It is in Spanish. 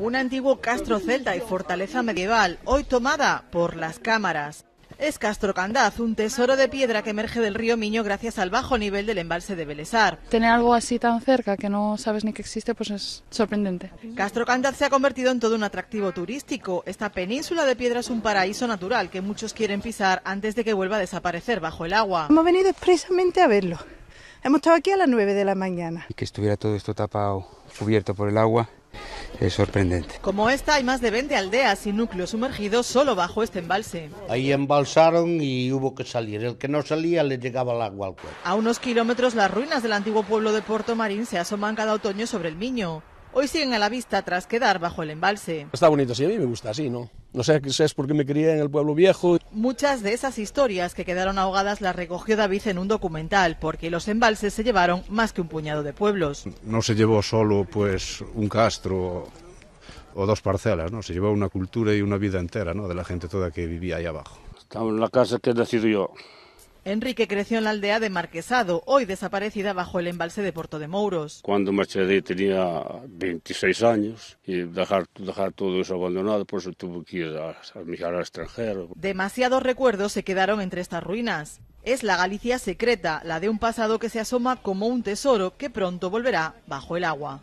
un antiguo castro celta y fortaleza medieval, hoy tomada por las cámaras. Es Castro Candaz, un tesoro de piedra que emerge del río Miño gracias al bajo nivel del embalse de Belesar. Tener algo así tan cerca que no sabes ni que existe, pues es sorprendente. Castro Candaz se ha convertido en todo un atractivo turístico. Esta península de piedra es un paraíso natural que muchos quieren pisar antes de que vuelva a desaparecer bajo el agua. Hemos venido expresamente a verlo. Hemos estado aquí a las 9 de la mañana. que estuviera todo esto tapado, cubierto por el agua, es sorprendente. Como esta, hay más de 20 aldeas y núcleos sumergidos solo bajo este embalse. Ahí embalsaron y hubo que salir. El que no salía le llegaba el agua al cuerpo. A unos kilómetros, las ruinas del antiguo pueblo de Puerto Marín se asoman cada otoño sobre el Miño hoy siguen a la vista tras quedar bajo el embalse. Está bonito, sí, a mí me gusta así, ¿no? No sé, es porque me crié en el pueblo viejo. Muchas de esas historias que quedaron ahogadas las recogió David en un documental, porque los embalses se llevaron más que un puñado de pueblos. No se llevó solo, pues, un castro o dos parcelas, ¿no? Se llevó una cultura y una vida entera, ¿no? De la gente toda que vivía ahí abajo. Estamos en la casa que decidió... yo. Enrique creció en la aldea de Marquesado, hoy desaparecida bajo el embalse de Porto de Mouros. Cuando marché tenía 26 años y dejar, todo eso abandonado, por eso tuvo que ir a, a al extranjero. Demasiados recuerdos se quedaron entre estas ruinas. Es la Galicia secreta, la de un pasado que se asoma como un tesoro que pronto volverá bajo el agua.